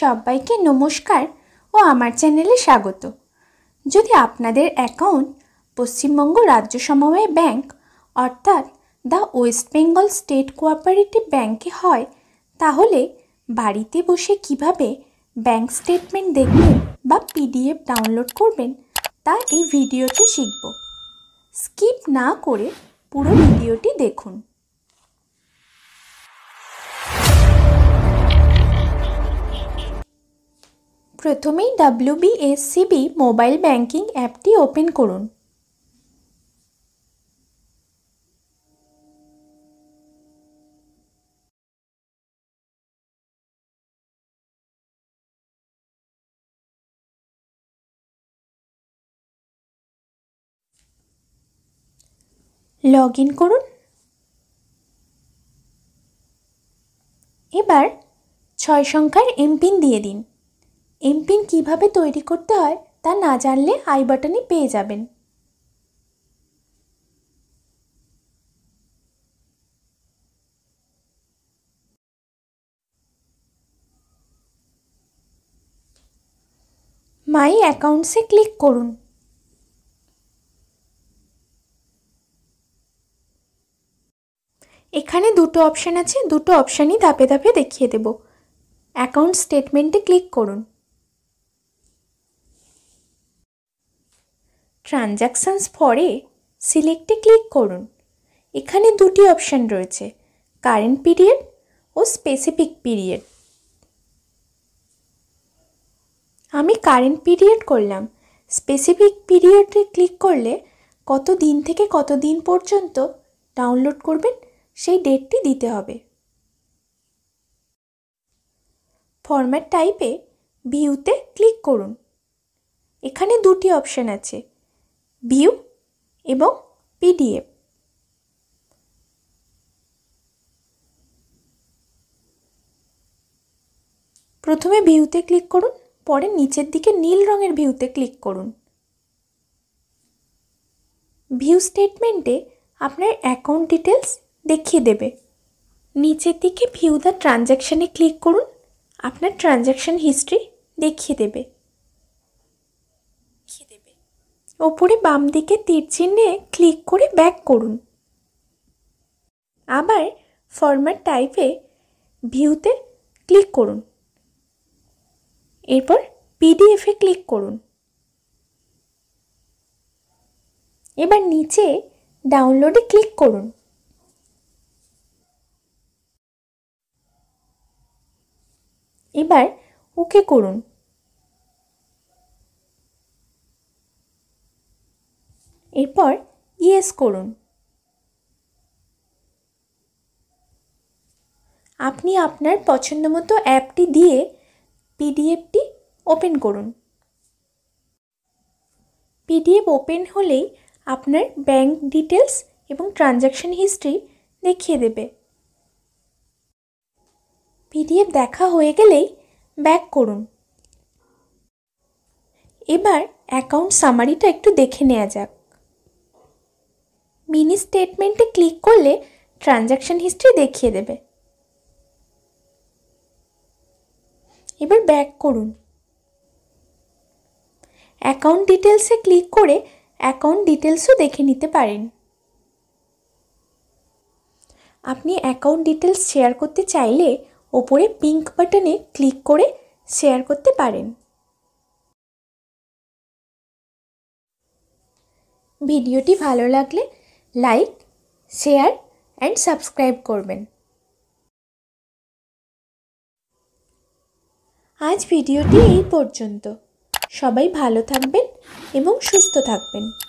সবাইকে নমস্কার ও আমার চ্যানেলে স্বাগত যদি আপনাদের অ্যাকাউন্ট পশ্চিমবঙ্গ রাজ্য সমবায় ব্যাংক অর্থাৎ the west Bengal state cooperative ব্যাংকে হয় তাহলে বাড়িতে বসে কিভাবে ব্যাংক স্টেটমেন্ট দেখবেন বা পিডিএফ ডাউনলোড করবেন তা এই ভিডিওতে শিখব স্কিপ না করে পুরো ভিডিওটি দেখুন প্রথমেই ডাব্লিউবিএসসিবি মোবাইল ব্যাংকিং অ্যাপটি ওপেন করুন লগ ইন করুন এবার ছয় সংখ্যার এমপিন দিয়ে দিন এমপিন কিভাবে তৈরি করতে হয় তা না জানলে আই বাটনে পেয়ে যাবেন মাই অ্যাকাউন্টসে ক্লিক করুন এখানে দুটো অপশান আছে দুটো অপশানই ধাপে ধাপে দেখিয়ে দেব অ্যাকাউন্ট স্টেটমেন্টে ক্লিক করুন ট্রানজ্যাকশানস ফরে সিলেক্টে ক্লিক করুন এখানে দুটি অপশান রয়েছে কারেন্ট পিরিয়ড ও স্পেসিফিক পিরিয়ড আমি কারেন্ট পিরিয়ড করলাম স্পেসিফিক পিরিয়ডে ক্লিক করলে কত দিন থেকে কত দিন পর্যন্ত ডাউনলোড করবেন সেই ডেটটি দিতে হবে ফরম্যাট টাইপে ভিউতে ক্লিক করুন এখানে দুটি অপশান আছে ভিউ এবং পিডিএফ প্রথমে ভিউতে ক্লিক করুন পরে নিচের দিকে নীল রঙের ভিউতে ক্লিক করুন ভিউ স্টেটমেন্টে আপনার অ্যাকাউন্ট ডিটেলস দেখিয়ে দেবে নিচের দিকে ভিউ দ্য ট্রানজ্যাকশানে ক্লিক করুন আপনার ট্রানজ্যাকশান হিস্ট্রি দেখিয়ে দেবে ওপরে বাম দিকে তীর চিহ্নে ক্লিক করে ব্যাক করুন আবার ফরম্যাট টাইপে ভিউতে ক্লিক করুন এরপর পিডিএফে ক্লিক করুন এবার নিচে ডাউনলোডে ক্লিক করুন এবার ওকে করুন এরপর ইয়েস করুন আপনি আপনার পছন্দ মতো অ্যাপটি দিয়ে পিডিএফটি ওপেন করুন পিডিএফ ওপেন হলেই আপনার ব্যাংক ডিটেলস এবং ট্রানজ্যাকশন হিস্ট্রি দেখিয়ে দেবে পিডিএফ দেখা হয়ে গেলেই ব্যাক করুন এবার অ্যাকাউন্ট সামারিটা একটু দেখে নেওয়া যাক মিনি স্টেটমেন্টে ক্লিক করলে ট্রানজ্যাকশন হিস্ট্রি দেখিয়ে দেবে এবার ব্যাক করুন অ্যাকাউন্ট ডিটেলসে ক্লিক করে অ্যাকাউন্ট ডিটেলসও দেখে নিতে পারেন আপনি অ্যাকাউন্ট ডিটেলস শেয়ার করতে চাইলে ওপরে পিঙ্ক বাটনে ক্লিক করে শেয়ার করতে পারেন ভিডিওটি ভালো লাগলে লাইক শেয়ার অ্যান্ড সাবস্ক্রাইব করবেন আজ ভিডিওটি এই পর্যন্ত সবাই ভালো থাকবেন এবং সুস্থ থাকবেন